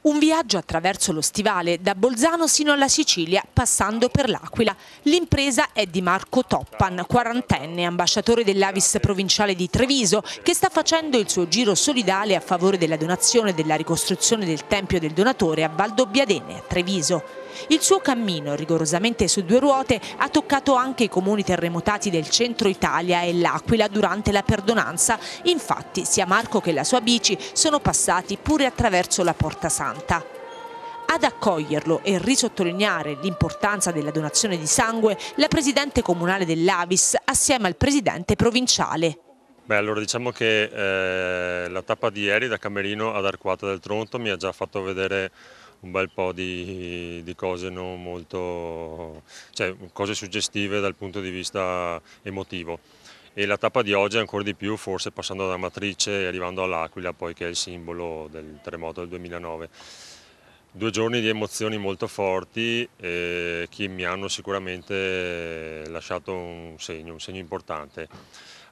Un viaggio attraverso lo stivale, da Bolzano sino alla Sicilia, passando per l'Aquila. L'impresa è di Marco Toppan, quarantenne, ambasciatore dell'Avis provinciale di Treviso, che sta facendo il suo giro solidale a favore della donazione e della ricostruzione del Tempio del Donatore a Valdobbiadene, a Treviso. Il suo cammino, rigorosamente su due ruote, ha toccato anche i comuni terremotati del centro Italia e l'Aquila durante la perdonanza. Infatti sia Marco che la sua bici sono passati pure attraverso la Porta Santa. Ad accoglierlo e risottolineare l'importanza della donazione di sangue, la Presidente Comunale dell'Avis assieme al Presidente Provinciale. Beh, allora diciamo che eh, la tappa di ieri da Camerino ad Arquata del Tronto mi ha già fatto vedere un bel po' di, di cose non molto, cioè cose suggestive dal punto di vista emotivo. E la tappa di oggi è ancora di più, forse passando da Matrice e arrivando all'Aquila, poi che è il simbolo del terremoto del 2009. Due giorni di emozioni molto forti eh, che mi hanno sicuramente lasciato un segno, un segno importante.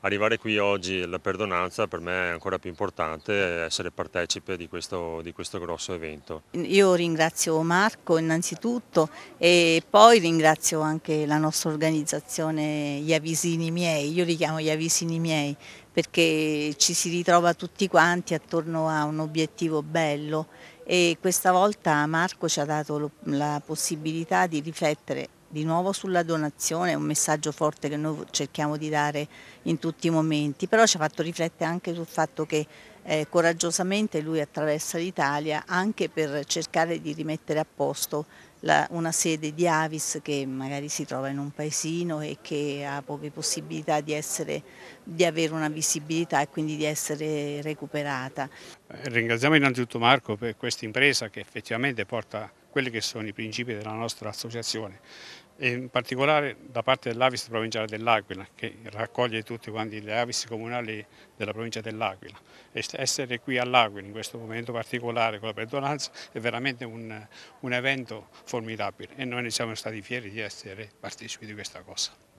Arrivare qui oggi alla perdonanza per me è ancora più importante essere partecipe di questo, di questo grosso evento. Io ringrazio Marco innanzitutto e poi ringrazio anche la nostra organizzazione Gli Avisini Miei, io li chiamo Gli Avisini Miei perché ci si ritrova tutti quanti attorno a un obiettivo bello e questa volta Marco ci ha dato la possibilità di riflettere di nuovo sulla donazione, è un messaggio forte che noi cerchiamo di dare in tutti i momenti, però ci ha fatto riflettere anche sul fatto che eh, coraggiosamente lui attraversa l'Italia anche per cercare di rimettere a posto la, una sede di Avis che magari si trova in un paesino e che ha poche possibilità di, essere, di avere una visibilità e quindi di essere recuperata. Eh, ringraziamo innanzitutto Marco per questa impresa che effettivamente porta quelli che sono i principi della nostra associazione e in particolare da parte dell'Avis provinciale dell'Aquila che raccoglie tutti quanti le Avis comunali della provincia dell'Aquila essere qui all'Aquila in questo momento particolare con la perdonanza è veramente un, un evento formidabile e noi ne siamo stati fieri di essere partecipi di questa cosa.